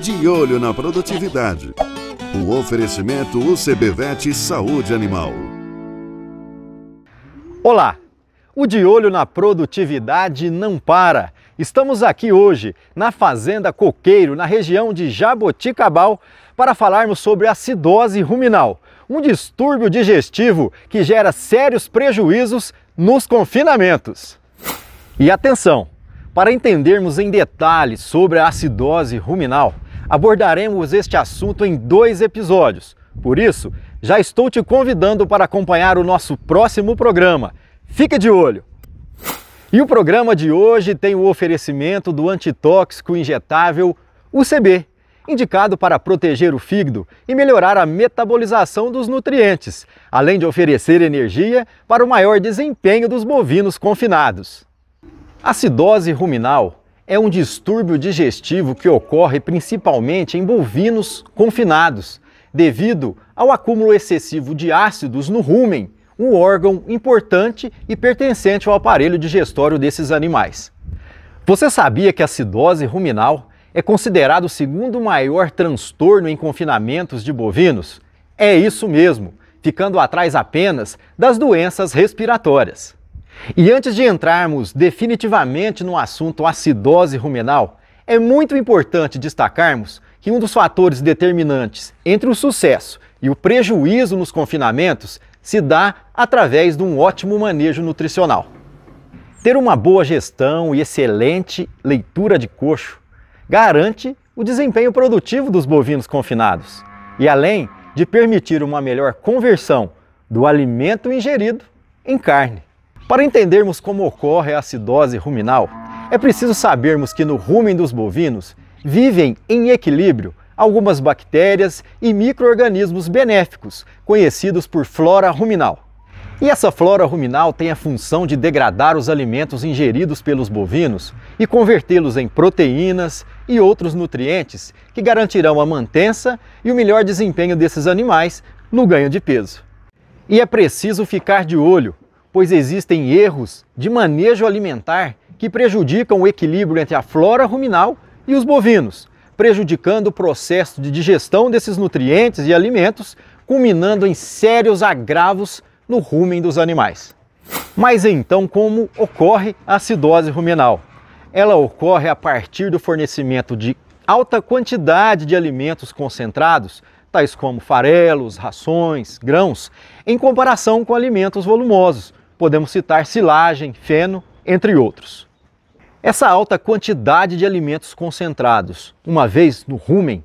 De olho na produtividade. o oferecimento UCBVET Saúde Animal. Olá! O de olho na produtividade não para. Estamos aqui hoje na Fazenda Coqueiro, na região de Jaboticabal, para falarmos sobre a acidose ruminal, um distúrbio digestivo que gera sérios prejuízos nos confinamentos. E atenção! Para entendermos em detalhes sobre a acidose ruminal, abordaremos este assunto em dois episódios. Por isso, já estou te convidando para acompanhar o nosso próximo programa. Fica de olho! E o programa de hoje tem o oferecimento do antitóxico injetável UCB, indicado para proteger o fígado e melhorar a metabolização dos nutrientes, além de oferecer energia para o maior desempenho dos bovinos confinados. A acidose ruminal é um distúrbio digestivo que ocorre principalmente em bovinos confinados, devido ao acúmulo excessivo de ácidos no rumen, um órgão importante e pertencente ao aparelho digestório desses animais. Você sabia que a acidose ruminal é considerado o segundo maior transtorno em confinamentos de bovinos? É isso mesmo, ficando atrás apenas das doenças respiratórias. E antes de entrarmos definitivamente no assunto acidose ruminal, é muito importante destacarmos que um dos fatores determinantes entre o sucesso e o prejuízo nos confinamentos se dá através de um ótimo manejo nutricional. Ter uma boa gestão e excelente leitura de coxo garante o desempenho produtivo dos bovinos confinados e, além de permitir uma melhor conversão do alimento ingerido em carne. Para entendermos como ocorre a acidose ruminal, é preciso sabermos que no rumen dos bovinos vivem em equilíbrio algumas bactérias e microorganismos benéficos, conhecidos por flora ruminal. E essa flora ruminal tem a função de degradar os alimentos ingeridos pelos bovinos e convertê-los em proteínas e outros nutrientes que garantirão a mantença e o melhor desempenho desses animais no ganho de peso. E é preciso ficar de olho pois existem erros de manejo alimentar que prejudicam o equilíbrio entre a flora ruminal e os bovinos, prejudicando o processo de digestão desses nutrientes e alimentos, culminando em sérios agravos no rumen dos animais. Mas então, como ocorre a acidose ruminal? Ela ocorre a partir do fornecimento de alta quantidade de alimentos concentrados, tais como farelos, rações, grãos, em comparação com alimentos volumosos, podemos citar silagem, feno, entre outros. Essa alta quantidade de alimentos concentrados, uma vez no rumen,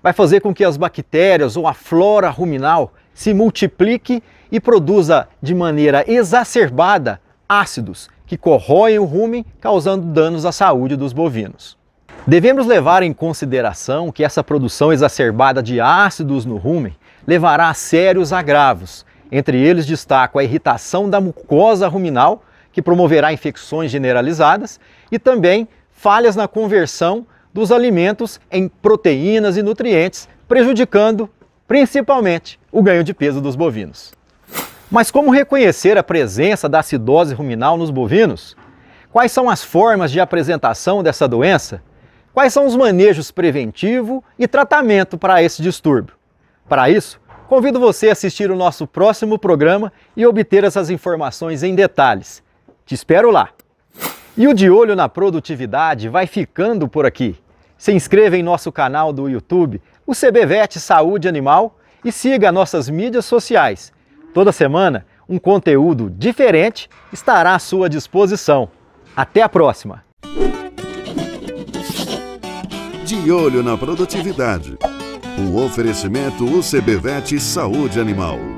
vai fazer com que as bactérias ou a flora ruminal se multiplique e produza de maneira exacerbada ácidos que corroem o rumen, causando danos à saúde dos bovinos. Devemos levar em consideração que essa produção exacerbada de ácidos no rumen levará a sérios agravos, entre eles destaco a irritação da mucosa ruminal, que promoverá infecções generalizadas, e também falhas na conversão dos alimentos em proteínas e nutrientes, prejudicando principalmente o ganho de peso dos bovinos. Mas como reconhecer a presença da acidose ruminal nos bovinos? Quais são as formas de apresentação dessa doença? Quais são os manejos preventivo e tratamento para esse distúrbio? Para isso, Convido você a assistir o nosso próximo programa e obter essas informações em detalhes. Te espero lá! E o De Olho na Produtividade vai ficando por aqui. Se inscreva em nosso canal do YouTube, o CBVET Saúde Animal, e siga nossas mídias sociais. Toda semana, um conteúdo diferente estará à sua disposição. Até a próxima! De Olho na Produtividade. Um oferecimento UCBVET Saúde Animal.